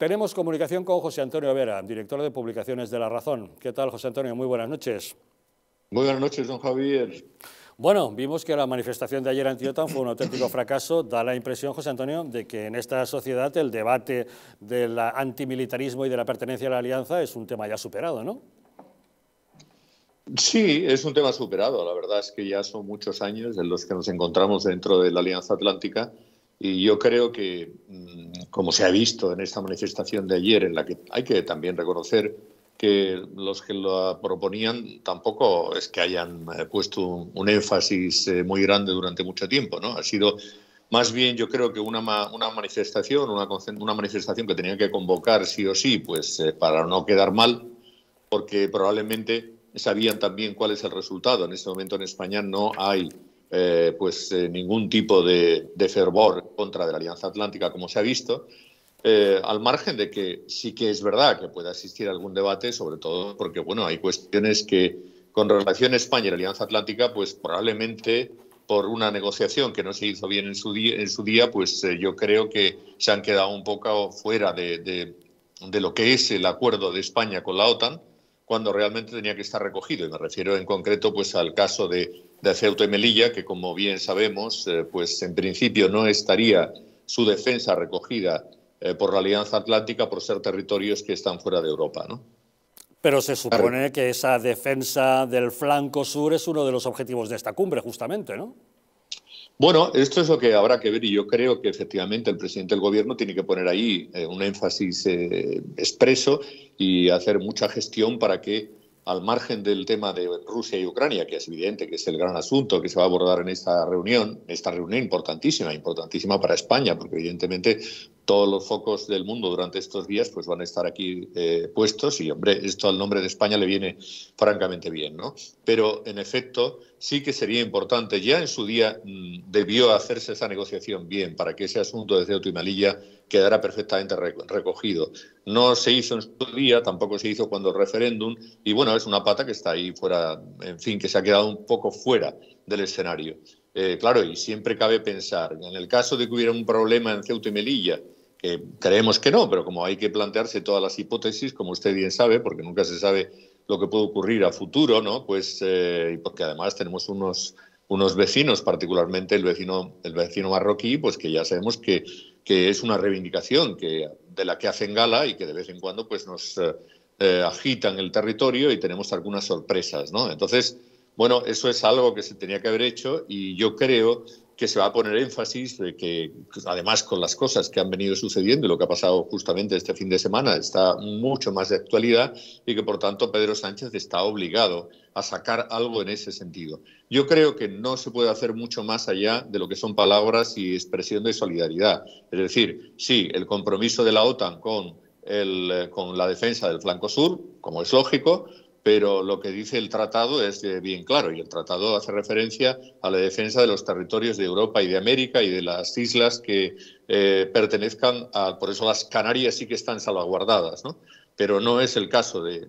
Tenemos comunicación con José Antonio Vera, director de publicaciones de La Razón. ¿Qué tal, José Antonio? Muy buenas noches. Muy buenas noches, don Javier. Bueno, vimos que la manifestación de ayer en Tiotan fue un auténtico fracaso. Da la impresión, José Antonio, de que en esta sociedad el debate del antimilitarismo y de la pertenencia a la alianza es un tema ya superado, ¿no? Sí, es un tema superado. La verdad es que ya son muchos años en los que nos encontramos dentro de la Alianza Atlántica y yo creo que mm, como se ha visto en esta manifestación de ayer, en la que hay que también reconocer que los que lo proponían tampoco es que hayan eh, puesto un énfasis eh, muy grande durante mucho tiempo, ¿no? Ha sido más bien yo creo que una, una manifestación, una, una manifestación que tenían que convocar sí o sí, pues eh, para no quedar mal, porque probablemente sabían también cuál es el resultado. En este momento en España no hay pues ningún tipo de fervor contra de la Alianza Atlántica, como se ha visto, eh, al margen de que sí que es verdad que pueda existir algún debate, sobre todo porque bueno, hay cuestiones que con relación a España y la Alianza Atlántica, pues probablemente por una negociación que no se hizo bien en su día, en su día pues eh, yo creo que se han quedado un poco fuera de, lo que es el acuerdo de España con la OTAN cuando realmente tenía que estar recogido. Y me refiero en concreto pues, al caso de, Ceuta y Melilla, que como bien sabemos, eh, pues en principio no estaría su defensa recogida eh, por la Alianza Atlántica por ser territorios que están fuera de Europa. ¿no? Pero se supone que esa defensa del flanco sur es uno de los objetivos de esta cumbre, justamente, ¿no? Bueno, esto es lo que habrá que ver y yo creo que efectivamente el presidente del gobierno tiene que poner ahí eh, un énfasis eh, expreso y hacer mucha gestión para que al margen del tema de Rusia y Ucrania, que es evidente que es el gran asunto que se va a abordar en esta reunión, esta reunión importantísima, importantísima para España, porque evidentemente todos los focos del mundo durante estos días pues van a estar aquí eh, puestos y hombre esto al nombre de España le viene francamente bien no pero en efecto sí que sería importante ya en su día mm, debió hacerse esa negociación bien para que ese asunto de Ceuta y Melilla quedara perfectamente recogido no se hizo en su día tampoco se hizo cuando el referéndum y bueno es una pata que está ahí fuera en fin que se ha quedado un poco fuera del escenario eh, claro, y siempre cabe pensar, en el caso de que hubiera un problema en Ceuta y Melilla, que creemos que no, pero como hay que plantearse todas las hipótesis, como usted bien sabe, porque nunca se sabe lo que puede ocurrir a futuro, ¿no? Pues, eh, porque además tenemos unos, unos vecinos, particularmente el vecino, el vecino marroquí, pues que ya sabemos que, que es una reivindicación que, de la que hacen gala y que de vez en cuando pues nos eh, eh, agitan el territorio y tenemos algunas sorpresas, ¿no? Entonces, bueno, eso es algo que se tenía que haber hecho y yo creo que se va a poner énfasis de que, además, con las cosas que han venido sucediendo y lo que ha pasado justamente este fin de semana, está mucho más de actualidad y que, por tanto, Pedro Sánchez está obligado a sacar algo en ese sentido. Yo creo que no se puede hacer mucho más allá de lo que son palabras y expresión de solidaridad. Es decir, sí, el compromiso de la OTAN con, el, eh, con la defensa del flanco sur, como es lógico, pero lo que dice el tratado es eh, bien claro y el tratado hace referencia a la defensa de los territorios de Europa y de América y de las islas que eh, pertenezcan a, por eso las Canarias sí que están salvaguardadas, ¿no? pero no es el caso de,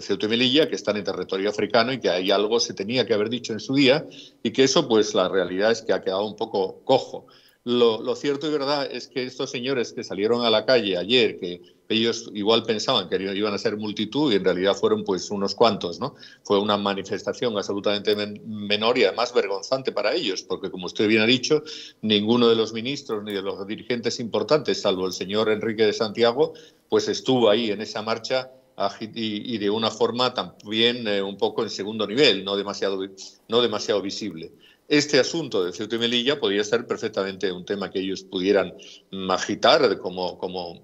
Ceuta y Melilla, que están en territorio africano y que ahí algo se tenía que haber dicho en su día y que eso, pues la realidad es que ha quedado un poco cojo. Lo, cierto y verdad es que estos señores que salieron a la calle ayer, que ellos igual pensaban que iban a ser multitud y en realidad fueron pues unos cuantos, ¿no? Fue una manifestación absolutamente menor y además vergonzante para ellos, porque como usted bien ha dicho, ninguno de los ministros ni de los dirigentes importantes, salvo el señor Enrique de Santiago, pues estuvo ahí en esa marcha y, de una forma también eh, un poco en segundo nivel, no demasiado, no demasiado visible este asunto de Ceuta y Melilla podría ser perfectamente un tema que ellos pudieran agitar como,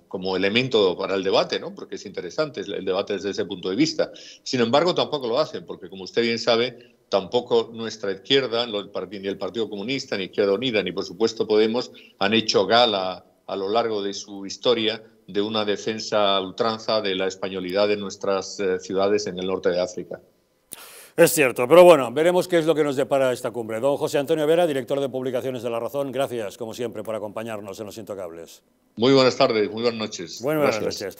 como elemento para el debate, ¿no? porque es interesante el debate desde ese punto de vista. Sin embargo, tampoco lo hacen, porque como usted bien sabe, tampoco nuestra izquierda, ni el Partido Comunista, ni Izquierda Unida, ni por supuesto Podemos, han hecho gala a lo largo de su historia de una defensa ultranza de la españolidad de nuestras eh, ciudades en el norte de África. Es cierto, pero bueno, veremos qué es lo que nos depara esta cumbre. Don José Antonio Vera, director de Publicaciones de La Razón, gracias, como siempre, por acompañarnos en Los Intocables. Muy buenas tardes, muy buenas noches. Buenas, noches.